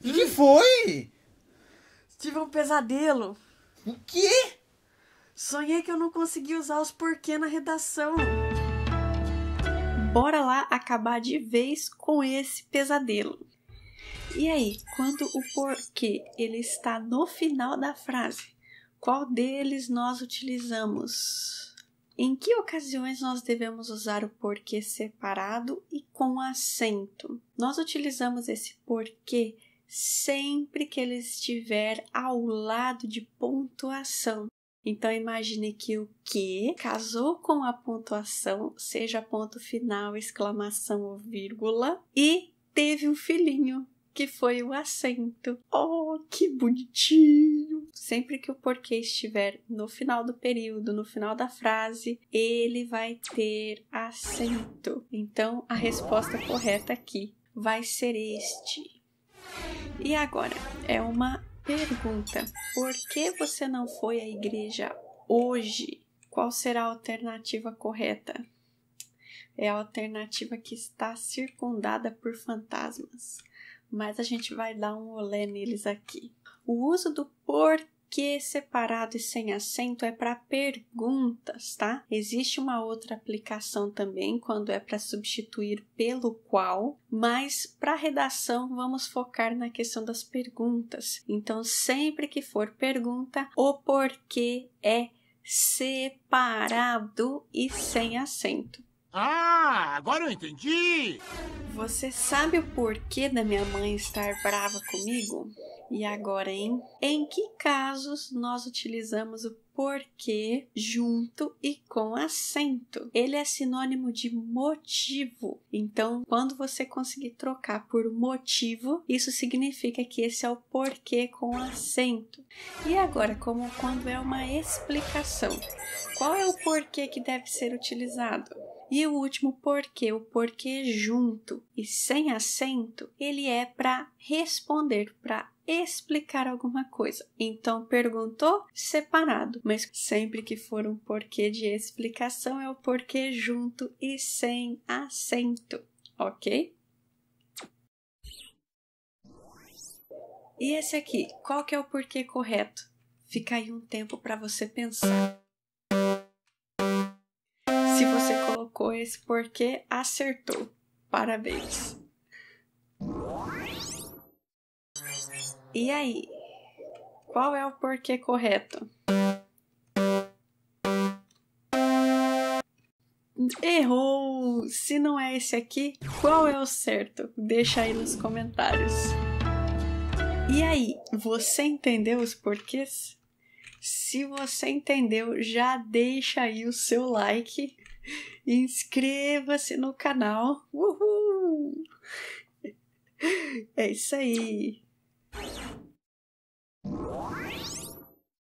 O que, foi? Tive um pesadelo. O quê? Sonhei que eu não consegui usar os porquê na redação. Bora lá acabar de vez com esse pesadelo. E aí, quando o porquê ele está no final da frase, qual deles nós utilizamos? Em que ocasiões nós devemos usar o porquê separado e com acento? Nós utilizamos esse porquê sempre que ele estiver ao lado de pontuação. Então imagine que o que casou com a pontuação, seja ponto final, exclamação ou vírgula, e teve um filhinho, que foi o acento. Oh, que bonitinho! sempre que o porquê estiver no final do período, no final da frase, ele vai ter acento. Então, a resposta correta aqui vai ser este. E agora é uma pergunta: por que você não foi à igreja hoje? Qual será a alternativa correta? É a alternativa que está circundada por fantasmas, mas a gente vai dar um olé neles aqui. O uso do porquê que separado e sem acento é para perguntas, tá? Existe uma outra aplicação também quando é para substituir pelo qual, mas para redação vamos focar na questão das perguntas. Então, sempre que for pergunta, o porquê é separado e sem acento. Ah, agora eu entendi! Você sabe o porquê da minha mãe estar brava comigo? E agora, hein? Em que casos nós utilizamos o porquê junto e com acento. Ele é sinônimo de motivo. Então, quando você conseguir trocar por motivo, isso significa que esse é o porquê com acento. E agora, como quando é uma explicação, qual é o porquê que deve ser utilizado? E o último porquê, o porquê junto e sem acento, ele é para responder, para explicar alguma coisa. Então perguntou separado, mas sempre que for um porquê de explicação é o porquê junto e sem acento, ok? E esse aqui, qual que é o porquê correto? Fica aí um tempo para você pensar. Se você colocou esse porquê, acertou. Parabéns! E aí, qual é o porquê correto? Errou! Se não é esse aqui, qual é o certo? Deixa aí nos comentários. E aí, você entendeu os porquês? Se você entendeu, já deixa aí o seu like, inscreva-se no canal. Uhul! É isso aí!